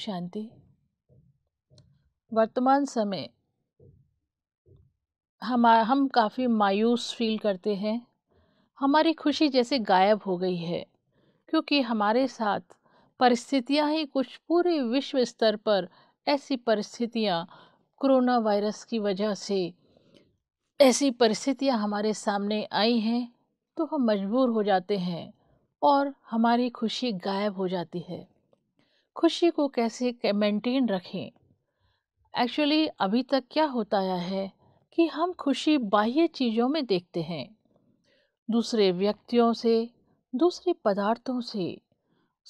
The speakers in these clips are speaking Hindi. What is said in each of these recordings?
शांति वर्तमान समय हम हम काफ़ी मायूस फील करते हैं हमारी खुशी जैसे गायब हो गई है क्योंकि हमारे साथ परिस्थितियां ही कुछ पूरे विश्व स्तर पर ऐसी परिस्थितियां कोरोना वायरस की वजह से ऐसी परिस्थितियां हमारे सामने आई हैं तो हम मजबूर हो जाते हैं और हमारी खुशी गायब हो जाती है खुशी को कैसे मेंटेन रखें एक्चुअली अभी तक क्या होता आया है कि हम खुशी बाह्य चीज़ों में देखते हैं दूसरे व्यक्तियों से दूसरे पदार्थों से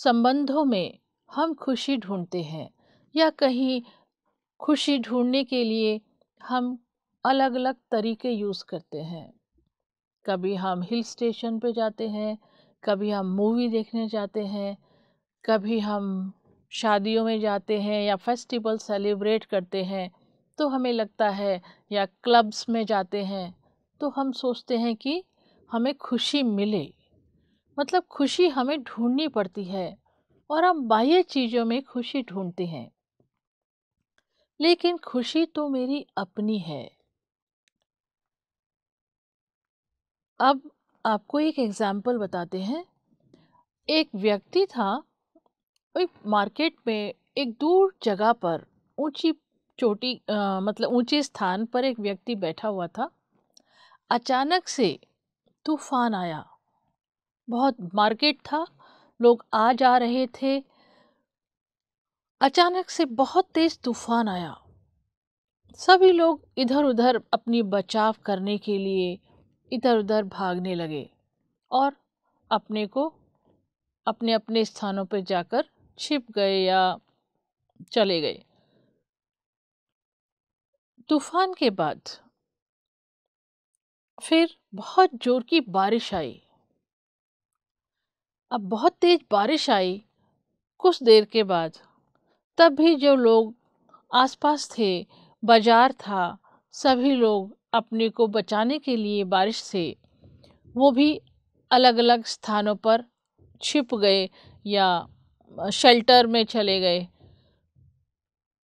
संबंधों में हम खुशी ढूंढते हैं या कहीं खुशी ढूंढने के लिए हम अलग अलग तरीके यूज़ करते हैं कभी हम हिल स्टेशन पे जाते हैं कभी हम मूवी देखने जाते हैं कभी हम शादियों में जाते हैं या फेस्टिवल सेलिब्रेट करते हैं तो हमें लगता है या क्लब्स में जाते हैं तो हम सोचते हैं कि हमें खुशी मिले मतलब खुशी हमें ढूंढनी पड़ती है और हम बाह्य चीज़ों में खुशी ढूंढते हैं लेकिन खुशी तो मेरी अपनी है अब आपको एक एग्ज़ाम्पल बताते हैं एक व्यक्ति था एक मार्केट में एक दूर जगह पर ऊंची चोटी आ, मतलब ऊंचे स्थान पर एक व्यक्ति बैठा हुआ था अचानक से तूफान आया बहुत मार्केट था लोग आ जा रहे थे अचानक से बहुत तेज तूफान आया सभी लोग इधर उधर अपनी बचाव करने के लिए इधर उधर भागने लगे और अपने को अपने अपने स्थानों पर जाकर छिप गए या चले गए तूफान के बाद फिर बहुत जोर की बारिश आई अब बहुत तेज बारिश आई कुछ देर के बाद तब भी जो लोग आसपास थे बाजार था सभी लोग अपने को बचाने के लिए बारिश से वो भी अलग अलग स्थानों पर छिप गए या शेल्टर में चले गए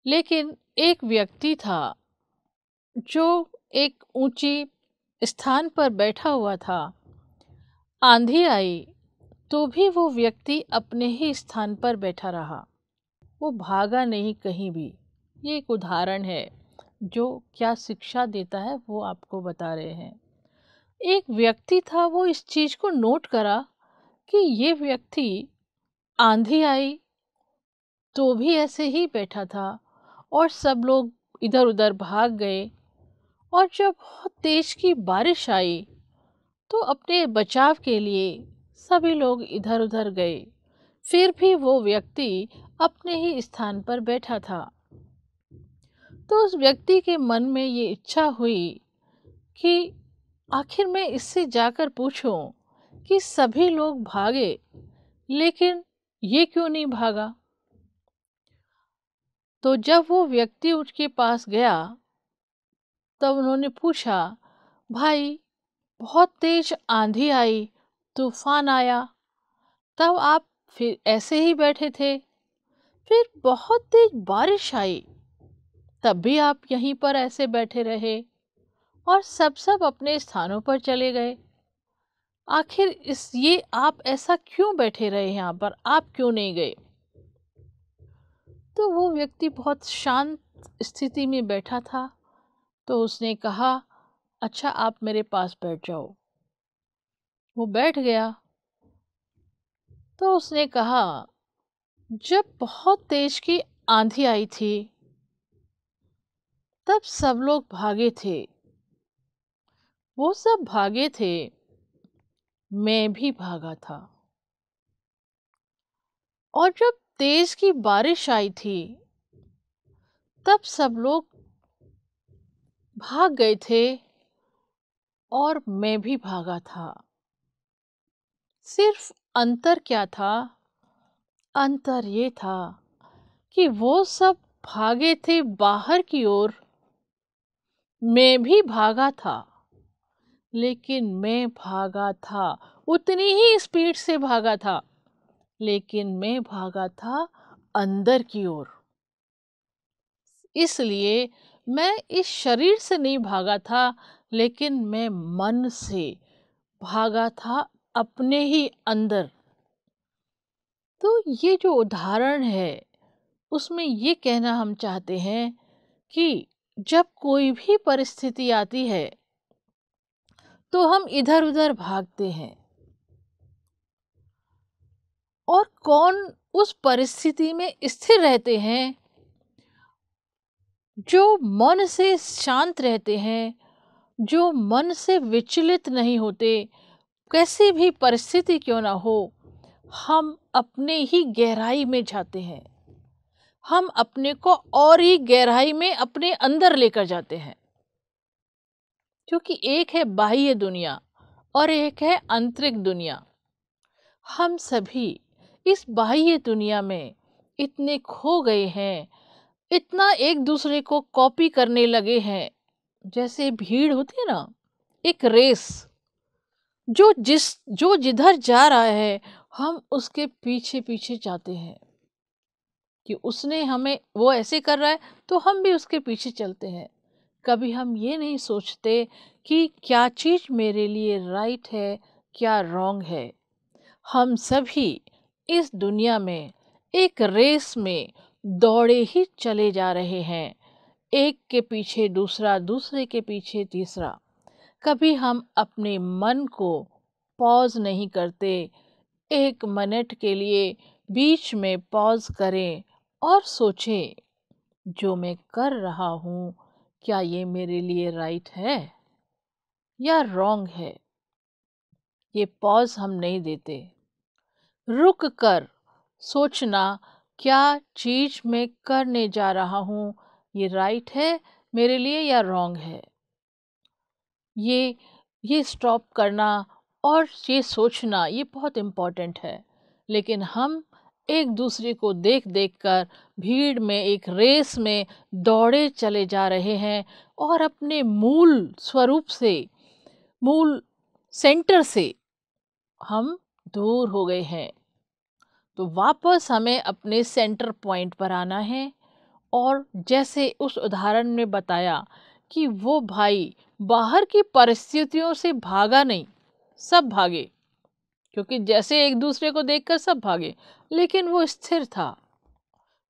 लेकिन एक व्यक्ति था जो एक ऊंची स्थान पर बैठा हुआ था आंधी आई तो भी वो व्यक्ति अपने ही स्थान पर बैठा रहा वो भागा नहीं कहीं भी ये एक उदाहरण है जो क्या शिक्षा देता है वो आपको बता रहे हैं एक व्यक्ति था वो इस चीज़ को नोट करा कि ये व्यक्ति आंधी आई तो भी ऐसे ही बैठा था और सब लोग इधर उधर भाग गए और जब बहुत तेज़ की बारिश आई तो अपने बचाव के लिए सभी लोग इधर उधर गए फिर भी वो व्यक्ति अपने ही स्थान पर बैठा था तो उस व्यक्ति के मन में ये इच्छा हुई कि आखिर मैं इससे जाकर पूछूं कि सभी लोग भागे लेकिन ये क्यों नहीं भागा तो जब वो व्यक्ति उसके पास गया तब उन्होंने पूछा भाई बहुत तेज आंधी आई तूफान आया तब आप फिर ऐसे ही बैठे थे फिर बहुत तेज बारिश आई तब भी आप यहीं पर ऐसे बैठे रहे और सब सब अपने स्थानों पर चले गए आखिर इस ये आप ऐसा क्यों बैठे रहे यहाँ पर आप क्यों नहीं गए तो वो व्यक्ति बहुत शांत स्थिति में बैठा था तो उसने कहा अच्छा आप मेरे पास बैठ जाओ वो बैठ गया तो उसने कहा जब बहुत तेज की आंधी आई थी तब सब लोग भागे थे वो सब भागे थे मैं भी भागा था और जब तेज की बारिश आई थी तब सब लोग भाग गए थे और मैं भी भागा था सिर्फ अंतर क्या था अंतर ये था कि वो सब भागे थे बाहर की ओर मैं भी भागा था लेकिन मैं भागा था उतनी ही स्पीड से भागा था लेकिन मैं भागा था अंदर की ओर इसलिए मैं इस शरीर से नहीं भागा था लेकिन मैं मन से भागा था अपने ही अंदर तो ये जो उदाहरण है उसमें ये कहना हम चाहते हैं कि जब कोई भी परिस्थिति आती है तो हम इधर उधर भागते हैं और कौन उस परिस्थिति में स्थिर रहते हैं जो मन से शांत रहते हैं जो मन से विचलित नहीं होते कैसी भी परिस्थिति क्यों ना हो हम अपने ही गहराई में जाते हैं हम अपने को और ही गहराई में अपने अंदर लेकर जाते हैं क्योंकि एक है बाह्य दुनिया और एक है आंतरिक दुनिया हम सभी इस बाह्य दुनिया में इतने खो गए हैं इतना एक दूसरे को कॉपी करने लगे हैं जैसे भीड़ होती है ना एक रेस जो जिस जो जिधर जा रहा है हम उसके पीछे पीछे जाते हैं कि उसने हमें वो ऐसे कर रहा है तो हम भी उसके पीछे चलते हैं कभी हम ये नहीं सोचते कि क्या चीज़ मेरे लिए राइट है क्या रॉन्ग है हम सभी इस दुनिया में एक रेस में दौड़े ही चले जा रहे हैं एक के पीछे दूसरा दूसरे के पीछे तीसरा कभी हम अपने मन को पॉज नहीं करते एक मिनट के लिए बीच में पॉज करें और सोचें जो मैं कर रहा हूँ क्या ये मेरे लिए राइट है या रॉन्ग है ये पॉज हम नहीं देते रुक कर सोचना क्या चीज मैं करने जा रहा हूँ ये राइट है मेरे लिए या रॉन्ग है ये ये स्टॉप करना और ये सोचना ये बहुत इम्पॉर्टेंट है लेकिन हम एक दूसरे को देख देख कर भीड़ में एक रेस में दौड़े चले जा रहे हैं और अपने मूल स्वरूप से मूल सेंटर से हम दूर हो गए हैं तो वापस हमें अपने सेंटर पॉइंट पर आना है और जैसे उस उदाहरण में बताया कि वो भाई बाहर की परिस्थितियों से भागा नहीं सब भागे क्योंकि जैसे एक दूसरे को देखकर सब भागे लेकिन वो स्थिर था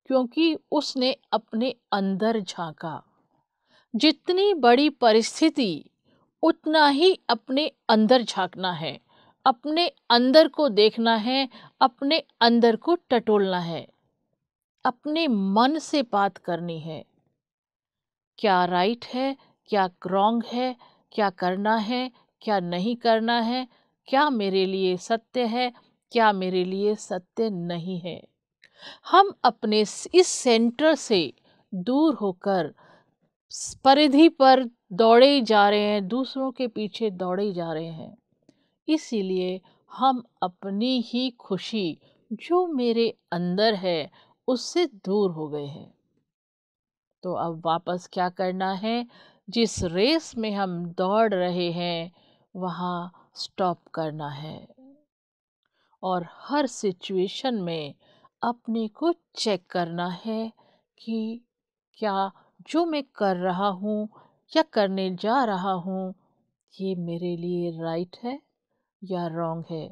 क्योंकि उसने अपने अंदर झांका जितनी बड़ी परिस्थिति उतना ही अपने अंदर झांकना है अपने अंदर को देखना है अपने अंदर को टटोलना है अपने मन से बात करनी है क्या राइट है क्या रॉन्ग है क्या करना है क्या नहीं करना है क्या मेरे लिए सत्य है क्या मेरे लिए सत्य नहीं है हम अपने इस सेंटर से दूर होकर परिधि पर दौड़े जा रहे हैं दूसरों के पीछे दौड़े जा रहे हैं इसीलिए हम अपनी ही खुशी जो मेरे अंदर है उससे दूर हो गए हैं तो अब वापस क्या करना है जिस रेस में हम दौड़ रहे हैं वहाँ स्टॉप करना है और हर सिचुएशन में अपने को चेक करना है कि क्या जो मैं कर रहा हूँ या करने जा रहा हूँ ये मेरे लिए राइट है या रॉन्ग है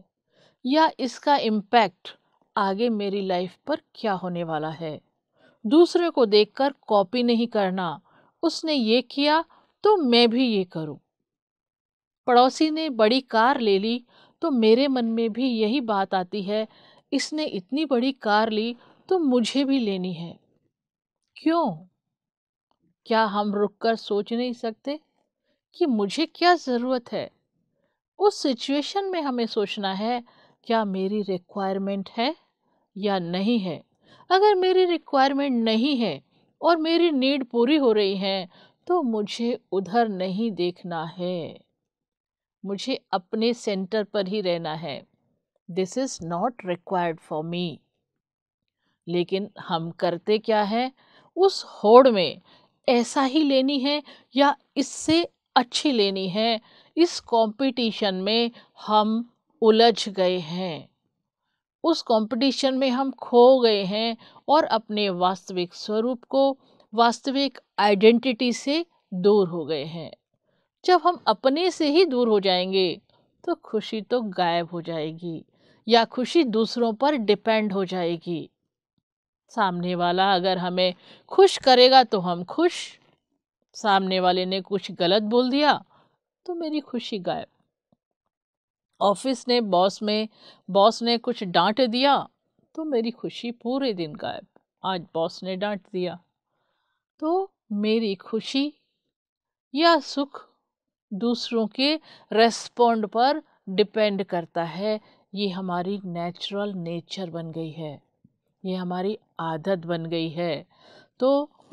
या इसका इम्पैक्ट आगे मेरी लाइफ पर क्या होने वाला है दूसरे को देखकर कॉपी नहीं करना उसने ये किया तो मैं भी ये करूँ पड़ोसी ने बड़ी कार ले ली तो मेरे मन में भी यही बात आती है इसने इतनी बड़ी कार ली तो मुझे भी लेनी है क्यों क्या हम रुककर सोच नहीं सकते कि मुझे क्या ज़रूरत है उस सिचुएशन में हमें सोचना है क्या मेरी रिक्वायरमेंट है या नहीं है अगर मेरी रिक्वायरमेंट नहीं है और मेरी नीड पूरी हो रही है तो मुझे उधर नहीं देखना है मुझे अपने सेंटर पर ही रहना है this is not required for me लेकिन हम करते क्या हैं उस होड़ में ऐसा ही लेनी है या इससे अच्छी लेनी है इस कंपटीशन में हम उलझ गए हैं उस कंपटीशन में हम खो गए हैं और अपने वास्तविक स्वरूप को वास्तविक आइडेंटिटी से दूर हो गए हैं जब हम अपने से ही दूर हो जाएंगे तो खुशी तो गायब हो जाएगी या खुशी दूसरों पर डिपेंड हो जाएगी सामने वाला अगर हमें खुश करेगा तो हम खुश सामने वाले ने कुछ गलत बोल दिया तो मेरी खुशी गायब ऑफिस ने बॉस में बॉस ने कुछ डांट दिया तो मेरी खुशी पूरे दिन गायब आज बॉस ने डांट दिया तो मेरी खुशी या सुख दूसरों के रेस्पॉन्ड पर डिपेंड करता है ये हमारी नेचुरल नेचर बन गई है ये हमारी आदत बन गई है तो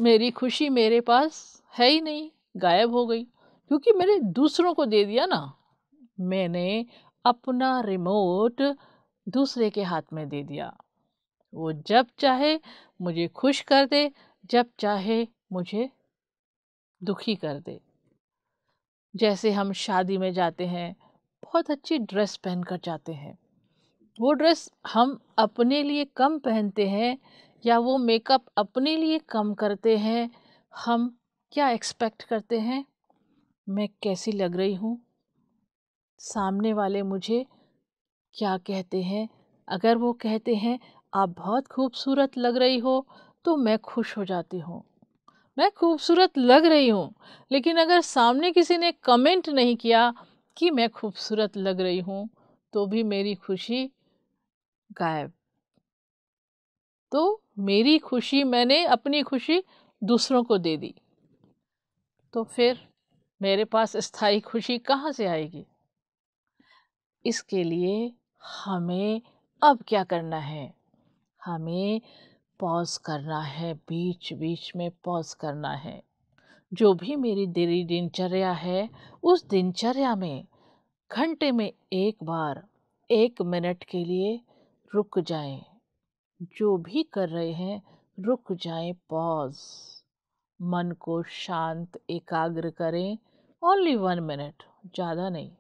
मेरी खुशी मेरे पास है ही नहीं गायब हो गई क्योंकि मैंने दूसरों को दे दिया ना मैंने अपना रिमोट दूसरे के हाथ में दे दिया वो जब चाहे मुझे खुश कर दे जब चाहे मुझे दुखी कर दे जैसे हम शादी में जाते हैं बहुत अच्छी ड्रेस पहन कर जाते हैं वो ड्रेस हम अपने लिए कम पहनते हैं या वो मेकअप अपने लिए कम करते हैं हम क्या एक्सपेक्ट करते हैं मैं कैसी लग रही हूँ सामने वाले मुझे क्या कहते हैं अगर वो कहते हैं आप बहुत खूबसूरत लग रही हो तो मैं खुश हो जाती हूँ मैं खूबसूरत लग रही हूँ लेकिन अगर सामने किसी ने कमेंट नहीं किया कि मैं खूबसूरत लग रही हूँ तो भी मेरी खुशी गायब तो मेरी खुशी मैंने अपनी खुशी दूसरों को दे दी तो फिर मेरे पास स्थायी खुशी कहाँ से आएगी इसके लिए हमें अब क्या करना है हमें पॉज करना है बीच बीच में पॉज करना है जो भी मेरी देरी दिनचर्या है उस दिनचर्या में घंटे में एक बार एक मिनट के लिए रुक जाएं जो भी कर रहे हैं रुक जाएं पॉज मन को शांत एकाग्र करें ओनली वन मिनट ज़्यादा नहीं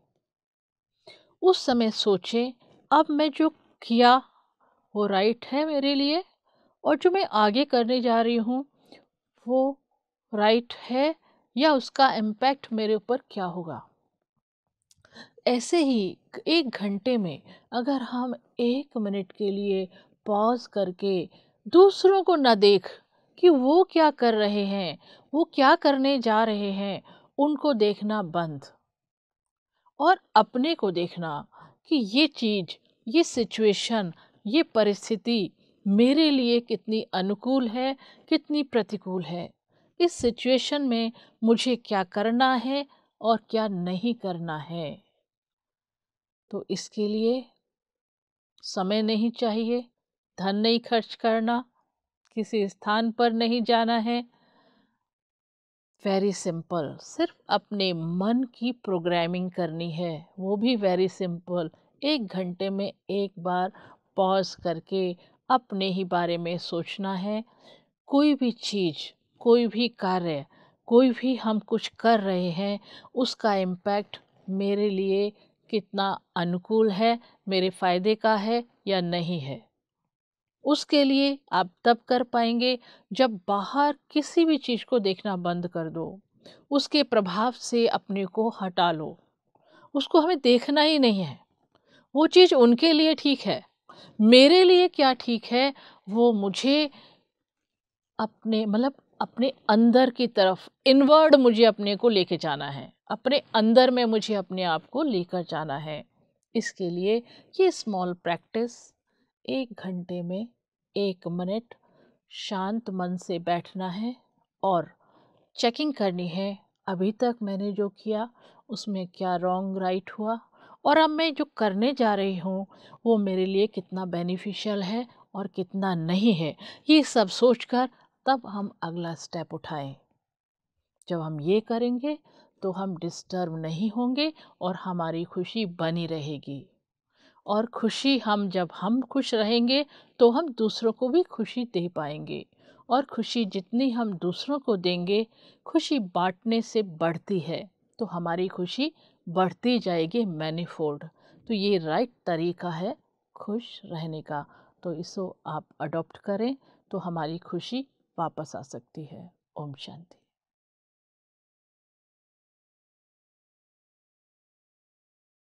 उस समय सोचें अब मैं जो किया वो राइट है मेरे लिए और जो मैं आगे करने जा रही हूँ वो राइट है या उसका इम्पैक्ट मेरे ऊपर क्या होगा ऐसे ही एक घंटे में अगर हम एक मिनट के लिए पॉज करके दूसरों को ना देख कि वो क्या कर रहे हैं वो क्या करने जा रहे हैं उनको देखना बंद और अपने को देखना कि ये चीज़ ये सिचुएशन ये परिस्थिति मेरे लिए कितनी अनुकूल है कितनी प्रतिकूल है इस सिचुएशन में मुझे क्या करना है और क्या नहीं करना है तो इसके लिए समय नहीं चाहिए धन नहीं खर्च करना किसी स्थान पर नहीं जाना है वेरी सिंपल सिर्फ अपने मन की प्रोग्रामिंग करनी है वो भी वेरी सिंपल एक घंटे में एक बार पॉज करके अपने ही बारे में सोचना है कोई भी चीज़ कोई भी कार्य कोई भी हम कुछ कर रहे हैं उसका इम्पैक्ट मेरे लिए कितना अनुकूल है मेरे फ़ायदे का है या नहीं है उसके लिए आप तब कर पाएंगे जब बाहर किसी भी चीज़ को देखना बंद कर दो उसके प्रभाव से अपने को हटा लो उसको हमें देखना ही नहीं है वो चीज़ उनके लिए ठीक है मेरे लिए क्या ठीक है वो मुझे अपने मतलब अपने अंदर की तरफ इनवर्ड मुझे अपने को लेके जाना है अपने अंदर में मुझे अपने आप को लेकर जाना है इसके लिए ये स्मॉल प्रैक्टिस एक घंटे में एक मिनट शांत मन से बैठना है और चेकिंग करनी है अभी तक मैंने जो किया उसमें क्या रॉन्ग राइट हुआ और अब मैं जो करने जा रही हूँ वो मेरे लिए कितना बेनिफिशियल है और कितना नहीं है ये सब सोचकर तब हम अगला स्टेप उठाएं जब हम ये करेंगे तो हम डिस्टर्ब नहीं होंगे और हमारी खुशी बनी रहेगी और खुशी हम जब हम खुश रहेंगे तो हम दूसरों को भी खुशी दे पाएंगे और खुशी जितनी हम दूसरों को देंगे खुशी बांटने से बढ़ती है तो हमारी खुशी बढ़ती जाएगी मैनीफोल्ड तो ये राइट तरीका है खुश रहने का तो इसको आप अडॉप्ट करें तो हमारी खुशी वापस आ सकती है ओम शांति